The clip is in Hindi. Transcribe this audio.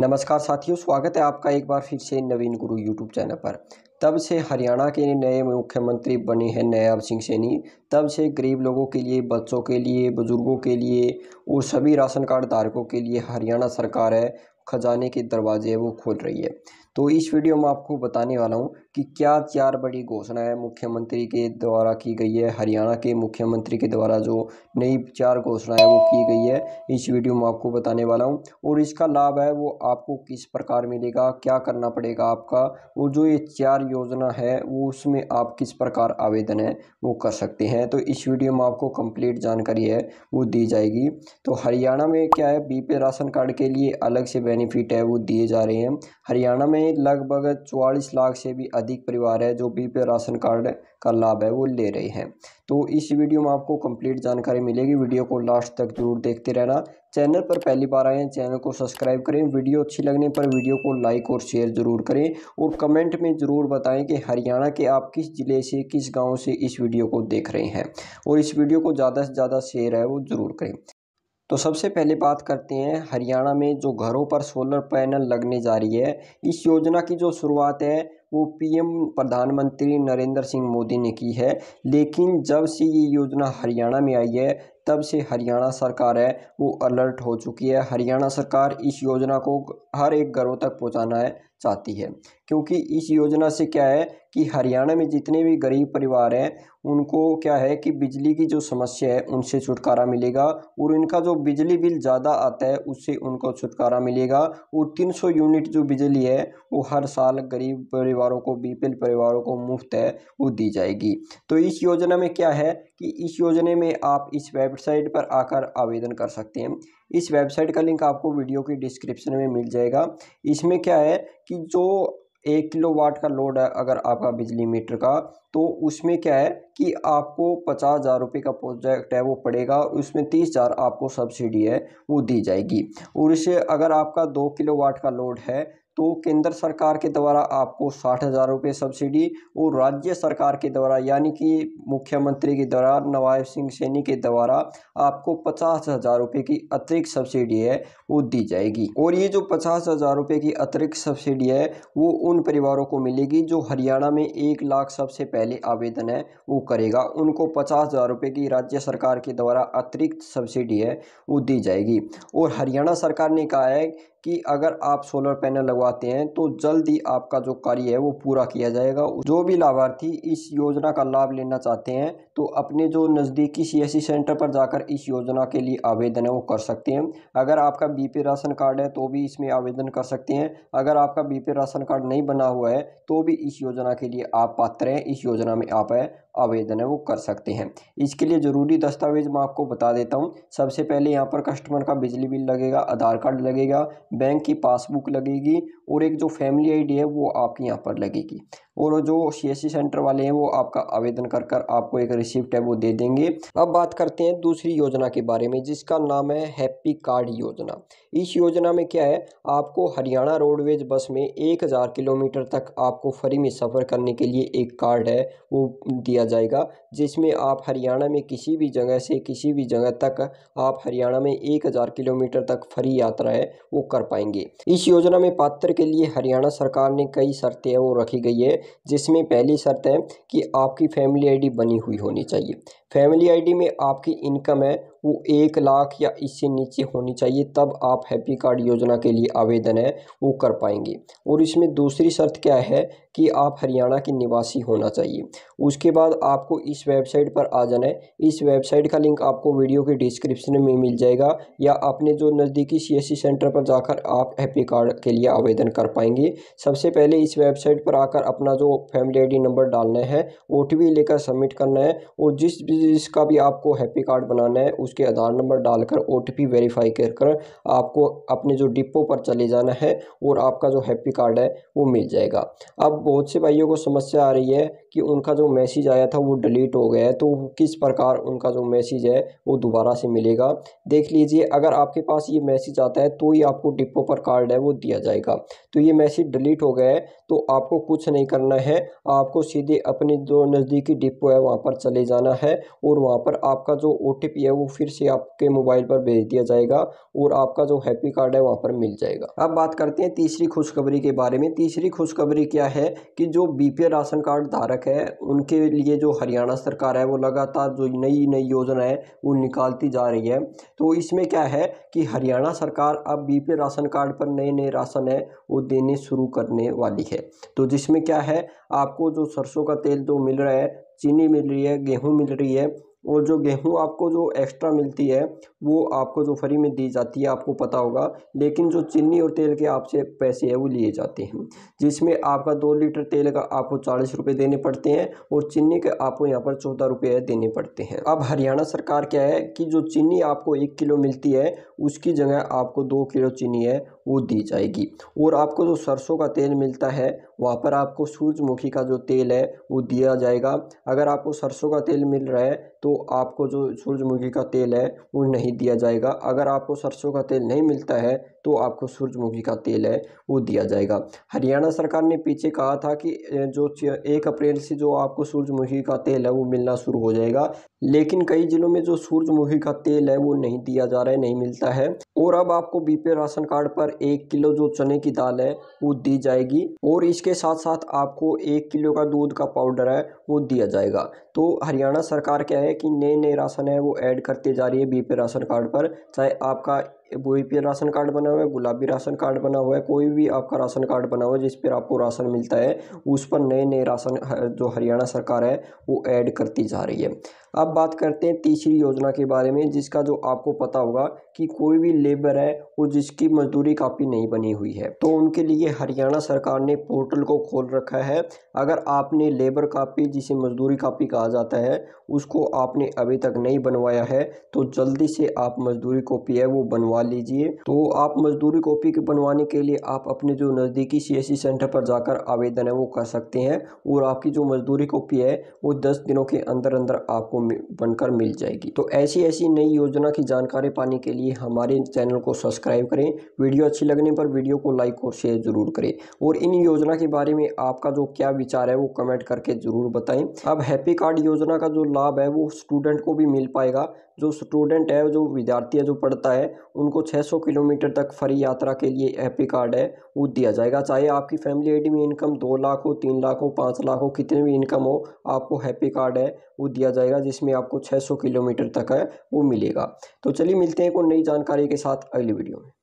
नमस्कार साथियों स्वागत है आपका एक बार फिर से नवीन गुरु यूट्यूब चैनल पर तब से हरियाणा के नए मुख्यमंत्री बने हैं नयाब सिंह सैनी तब से गरीब लोगों के लिए बच्चों के लिए बुज़ुर्गों के लिए और सभी राशन कार्ड धारकों के लिए हरियाणा सरकार है खजाने के दरवाजे है वो खोल रही है तो इस वीडियो में आपको बताने वाला हूँ कि क्या चार बड़ी घोषणाएं मुख्यमंत्री के द्वारा की गई है हरियाणा के मुख्यमंत्री के द्वारा जो नई चार घोषणाएं वो की गई है इस वीडियो में आपको बताने वाला हूँ और इसका लाभ है वो आपको किस प्रकार मिलेगा क्या करना पड़ेगा आपका और जो ये चार योजना है वो उसमें आप किस प्रकार आवेदन है वो कर सकते हैं तो इस वीडियो में आपको कंप्लीट जानकारी है वो दी जाएगी तो हरियाणा में क्या है बी राशन कार्ड के लिए अलग से बेनिफिट है वो दिए जा रहे हैं हरियाणा में लगभग चौवालीस लाख से भी अधिक परिवार है जो बी पे राशन कार्ड का लाभ है वो ले रहे हैं तो इस वीडियो में आपको कंप्लीट जानकारी मिलेगी वीडियो को लास्ट तक जरूर देखते रहना चैनल पर पहली बार आए हैं चैनल को सब्सक्राइब करें वीडियो अच्छी लगने पर वीडियो को लाइक और शेयर ज़रूर करें और कमेंट में ज़रूर बताएं कि हरियाणा के आप किस ज़िले से किस गांव से इस वीडियो को देख रहे हैं और इस वीडियो को ज़्यादा से ज़्यादा शेयर है वो ज़रूर करें तो सबसे पहले बात करते हैं हरियाणा में जो घरों पर सोलर पैनल लगने जा रही है इस योजना की जो शुरुआत है वो पीएम प्रधानमंत्री नरेंद्र सिंह मोदी ने की है लेकिन जब से ये योजना हरियाणा में आई है तब से हरियाणा सरकार है वो अलर्ट हो चुकी है हरियाणा सरकार इस योजना को हर एक घरों तक पहुंचाना है चाहती है क्योंकि इस योजना से क्या है कि हरियाणा में जितने भी गरीब परिवार हैं उनको क्या है कि बिजली की जो समस्या है उनसे छुटकारा मिलेगा और इनका जो बिजली बिल ज़्यादा आता है उससे उनको छुटकारा मिलेगा और 300 यूनिट जो बिजली है वो हर साल गरीब परिवारों को बीपीएल परिवारों को मुफ्त है वो दी जाएगी तो इस योजना में क्या है कि इस योजना में आप इस वेबसाइट पर आकर आवेदन कर सकते हैं इस वेबसाइट का लिंक आपको वीडियो की डिस्क्रिप्शन में मिल जाएगा इसमें क्या है कि जो एक किलो वाट का लोड है अगर आपका बिजली मीटर का तो उसमें क्या है कि आपको पचास हज़ार रुपये का प्रोजेक्ट है वो पड़ेगा उसमें तीस हज़ार आपको सब्सिडी है वो दी जाएगी और इसे अगर आपका दो किलो वाट का लोड है तो केंद्र सरकार के द्वारा आपको साठ हज़ार रुपये सब्सिडी और राज्य सरकार के द्वारा यानी कि मुख्यमंत्री के द्वारा नवाब सिंह सैनी के द्वारा आपको पचास हज़ार रुपये की अतिरिक्त सब्सिडी है वो दी जाएगी और ये जो पचास हज़ार रुपये की अतिरिक्त सब्सिडी है वो उन परिवारों को मिलेगी जो हरियाणा में एक लाख सबसे पहले आवेदन है वो करेगा उनको पचास हज़ार रुपये की राज्य सरकार के द्वारा अतिरिक्त सब्सिडी है वो दी जाएगी और हरियाणा सरकार ने कहा है कि अगर आप सोलर पैनल लगवाते हैं तो जल्द ही आपका जो कार्य है वो पूरा किया जाएगा जो भी लाभार्थी इस योजना का लाभ लेना चाहते हैं तो अपने जो नज़दीकी सीएससी सेंटर e पर जाकर इस योजना के लिए आवेदन है वो कर सकते हैं अगर आपका बीपी राशन कार्ड है तो भी इसमें आवेदन कर सकते हैं अगर आपका बीपी राशन कार्ड नहीं बना हुआ है तो भी इस योजना के लिए आप पात्र हैं इस योजना में आप है आवेदन है वो कर सकते हैं इसके लिए ज़रूरी दस्तावेज मैं आपको बता देता हूँ सबसे पहले यहाँ पर कस्टमर का बिजली बिल लगेगा आधार कार्ड लगेगा बैंक की पासबुक लगेगी और एक जो फैमिली आईडी है वो आपके यहाँ पर लगेगी और जो सी सेंटर वाले हैं वो आपका आवेदन कर कर आपको एक रिसिप्ट है वो दे देंगे अब बात करते हैं दूसरी योजना के बारे में जिसका नाम है हैप्पी कार्ड योजना इस योजना में क्या है आपको हरियाणा रोडवेज बस में एक हज़ार किलोमीटर तक आपको फ्री में सफ़र करने के लिए एक कार्ड है वो दिया जाएगा जिसमें आप हरियाणा में किसी भी जगह से किसी भी जगह तक आप हरियाणा में एक हज़ार किलोमीटर तक फ्री यात्रा है वो कर कर पाएंगे इस योजना में पात्र के लिए हरियाणा सरकार ने कई शर्तें वो रखी गई है जिसमें पहली शर्त है कि आपकी फैमिली आईडी बनी हुई होनी चाहिए फैमिली आईडी में आपकी इनकम है वो एक लाख या इससे नीचे होनी चाहिए तब आप हैप्पी कार्ड योजना के लिए आवेदन है वो कर पाएंगे और इसमें दूसरी शर्त क्या है कि आप हरियाणा के निवासी होना चाहिए उसके बाद आपको इस वेबसाइट पर आ जाना है इस वेबसाइट का लिंक आपको वीडियो के डिस्क्रिप्शन में मिल जाएगा या अपने जो नज़दीकी सी सेंटर पर जाकर आप हैप्पी कार्ड के लिए आवेदन कर पाएंगे सबसे पहले इस वेबसाइट पर आकर अपना जो फैमिली आई नंबर डालना है ओ लेकर सबमिट करना है और जिस जिसका भी आपको हैप्पी कार्ड बनाना है उसके आधार नंबर डालकर ओ टी पी वेरीफाई कर कर आपको अपने जो डिपो पर चले जाना है और आपका जो हैप्पी कार्ड है वो मिल जाएगा अब बहुत से भाइयों को समस्या आ रही है कि उनका जो मैसेज आया था वो डिलीट हो गया है तो किस प्रकार उनका जो मैसेज है वो दोबारा से मिलेगा देख लीजिए अगर आपके पास ये मैसेज आता है तो ही आपको डिपो पर कार्ड है वो दिया जाएगा तो ये मैसेज डिलीट हो गया है तो आपको कुछ नहीं करना है आपको सीधे अपने जो नज़दीकी डिपो है वहाँ पर चले जाना है और वहाँ पर आपका जो ओ है वो फिर से आपके मोबाइल पर भेज दिया जाएगा और आपका जो हैप्पी कार्ड है वहाँ पर मिल जाएगा अब बात करते हैं तीसरी खुशखबरी के बारे में तीसरी खुशखबरी क्या है कि जो बी राशन कार्ड धारक है उनके लिए जो हरियाणा सरकार है वो लगातार जो नई नई योजनाएं वो निकालती जा रही है तो इसमें क्या है कि हरियाणा सरकार अब बीपीएल राशन कार्ड पर नए नए राशन है वो देने शुरू करने वाली है तो जिसमें क्या है आपको जो सरसों का तेल जो मिल रहा है चीनी मिल रही है गेहूँ मिल रही है और जो गेहूं आपको जो एक्स्ट्रा मिलती है वो आपको जो फ्री में दी जाती है आपको पता होगा लेकिन जो चीनी और तेल के आपसे पैसे है वो लिए जाते हैं जिसमें आपका दो लीटर तेल का आपको चालीस रुपये देने पड़ते हैं और चीनी के आपको यहाँ पर चौदह रुपये देने पड़ते हैं अब हरियाणा सरकार क्या है कि जो चीनी आपको एक किलो मिलती है उसकी जगह आपको दो किलो चीनी है वो दी जाएगी और आपको जो सरसों का तेल मिलता है वहाँ पर आपको सूरजमुखी का जो तेल है वो दिया जाएगा अगर आपको सरसों का तेल मिल रहा है तो आपको जो सूरजमुखी का तेल है वो नहीं दिया जाएगा अगर आपको सरसों का तेल नहीं मिलता है तो आपको सूरजमुखी का तेल है वो दिया जाएगा हरियाणा सरकार ने पीछे कहा था कि जो एक अप्रैल से जो आपको सूरजमुखी का तेल है वो मिलना शुरू हो जाएगा लेकिन कई ज़िलों में जो सूरजमुखी का तेल है वो नहीं दिया जा रहा है नहीं मिलता है और अब आपको बीपीएल राशन कार्ड पर एक किलो जो चने की दाल है वो दी जाएगी और इसके साथ साथ आपको एक किलो का दूध का पाउडर है वो दिया जाएगा तो हरियाणा सरकार क्या है कि नए नए राशन है वो ऐड करते जा रही है बीपे राशन कार्ड पर चाहे आपका बीपीएल राशन कार्ड बना हुआ है गुलाबी राशन कार्ड बना हुआ है कोई भी आपका राशन कार्ड बना हुआ है जिस पर आपको राशन मिलता है उस पर नए नए राशन जो हरियाणा सरकार है वो ऐड करती जा रही है अब बात करते हैं तीसरी योजना के बारे में जिसका जो आपको पता होगा कि कोई भी लेबर है वो जिसकी मजदूरी कापी नहीं बनी हुई है तो उनके लिए हरियाणा सरकार ने पोर्टल को खोल रखा है अगर आपने लेबर कापी जिसे मजदूरी कापी कहा जाता है उसको आपने अभी तक नहीं बनवाया है तो जल्दी से आप मजदूरी कॉपी है वो बनवा लीजिए तो आप मजदूरी कॉपी बनवाने के लिए आप अपने जो नज़दीकी सी सेंटर पर जाकर आवेदन है वो कर सकते हैं और आपकी जो मजदूरी कॉपी है वो दस दिनों के अंदर अंदर आपको बनकर मिल जाएगी तो ऐसी ऐसी नई योजना की जानकारी पाने के लिए हमारे चैनल को सब्सक्राइब करें वीडियो अच्छी लगने पर वीडियो को लाइक और शेयर जरूर करें और इन योजना के बारे में आपका जो क्या विचार है वो कमेंट करके ज़रूर बताएं अब हैप्पी कार्ड योजना का जो लाभ है वो स्टूडेंट को भी मिल पाएगा जो स्टूडेंट है जो विद्यार्थी है जो पढ़ता है उनको 600 किलोमीटर तक फ्री यात्रा के लिए हैप्पी कार्ड है वो दिया जाएगा चाहे आपकी फैमिली आईडी में इनकम दो लाख हो तीन लाख हो पाँच लाख हो कितने भी इनकम हो आपको हैप्पी कार्ड है वो दिया जाएगा जिसमें आपको 600 किलोमीटर तक है वो मिलेगा तो चलिए मिलते हैं एक नई जानकारी के साथ अगली वीडियो में